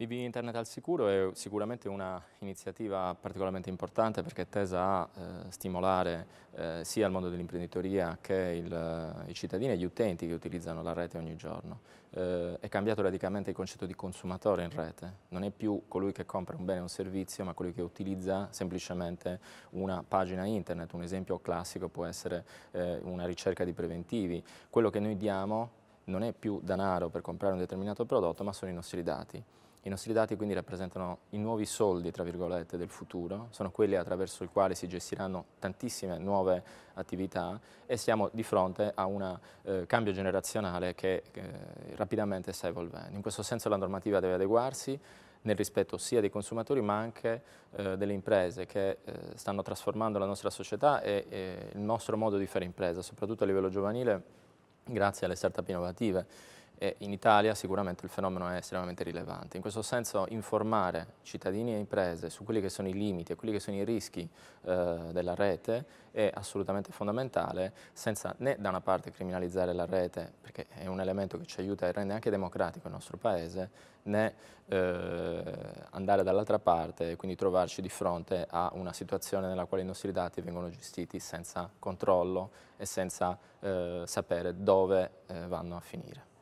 Vivi Internet al sicuro è sicuramente un'iniziativa particolarmente importante perché è tesa a eh, stimolare eh, sia il mondo dell'imprenditoria che il, eh, i cittadini e gli utenti che utilizzano la rete ogni giorno. Eh, è cambiato radicalmente il concetto di consumatore in rete, non è più colui che compra un bene o un servizio ma colui che utilizza semplicemente una pagina internet. Un esempio classico può essere eh, una ricerca di preventivi. Quello che noi diamo non è più denaro per comprare un determinato prodotto ma sono i nostri dati. I nostri dati quindi rappresentano i nuovi soldi, tra virgolette, del futuro, sono quelli attraverso i quali si gestiranno tantissime nuove attività e siamo di fronte a un eh, cambio generazionale che eh, rapidamente sta evolvendo. In questo senso la normativa deve adeguarsi nel rispetto sia dei consumatori ma anche eh, delle imprese che eh, stanno trasformando la nostra società e, e il nostro modo di fare impresa, soprattutto a livello giovanile, grazie alle start-up innovative e in Italia sicuramente il fenomeno è estremamente rilevante. In questo senso informare cittadini e imprese su quelli che sono i limiti e quelli che sono i rischi eh, della rete è assolutamente fondamentale senza né da una parte criminalizzare la rete perché è un elemento che ci aiuta e rende anche democratico il nostro paese né eh, andare dall'altra parte e quindi trovarci di fronte a una situazione nella quale i nostri dati vengono gestiti senza controllo e senza eh, sapere dove eh, vanno a finire.